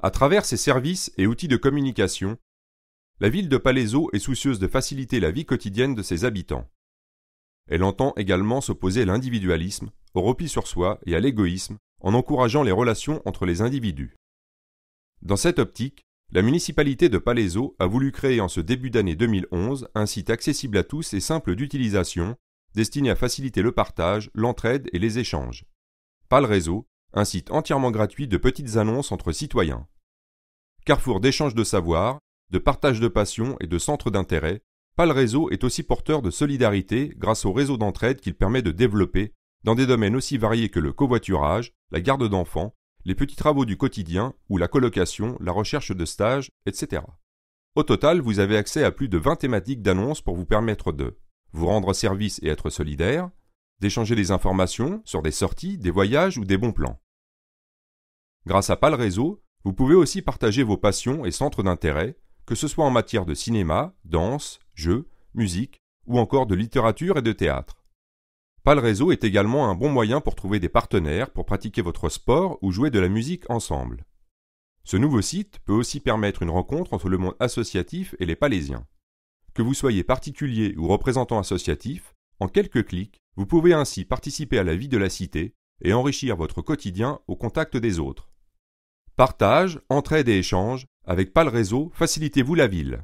À travers ses services et outils de communication, la ville de Palaiso est soucieuse de faciliter la vie quotidienne de ses habitants. Elle entend également s'opposer à l'individualisme, au repli sur soi et à l'égoïsme en encourageant les relations entre les individus. Dans cette optique, la municipalité de Palaiso a voulu créer en ce début d'année 2011 un site accessible à tous et simple d'utilisation, destiné à faciliter le partage, l'entraide et les échanges. réseau, un site entièrement gratuit de petites annonces entre citoyens carrefour d'échanges de savoir, de partage de passions et de centres d'intérêt, PAL Réseau est aussi porteur de solidarité grâce au réseau d'entraide qu'il permet de développer dans des domaines aussi variés que le covoiturage, la garde d'enfants, les petits travaux du quotidien ou la colocation, la recherche de stages, etc. Au total, vous avez accès à plus de 20 thématiques d'annonces pour vous permettre de vous rendre service et être solidaire, d'échanger des informations sur des sorties, des voyages ou des bons plans. Grâce à PAL Réseau, vous pouvez aussi partager vos passions et centres d'intérêt, que ce soit en matière de cinéma, danse, jeux, musique ou encore de littérature et de théâtre. Réseau est également un bon moyen pour trouver des partenaires pour pratiquer votre sport ou jouer de la musique ensemble. Ce nouveau site peut aussi permettre une rencontre entre le monde associatif et les Palésiens. Que vous soyez particulier ou représentant associatif, en quelques clics, vous pouvez ainsi participer à la vie de la cité et enrichir votre quotidien au contact des autres. Partage, entraide et échange, avec Réseau, facilitez-vous la ville.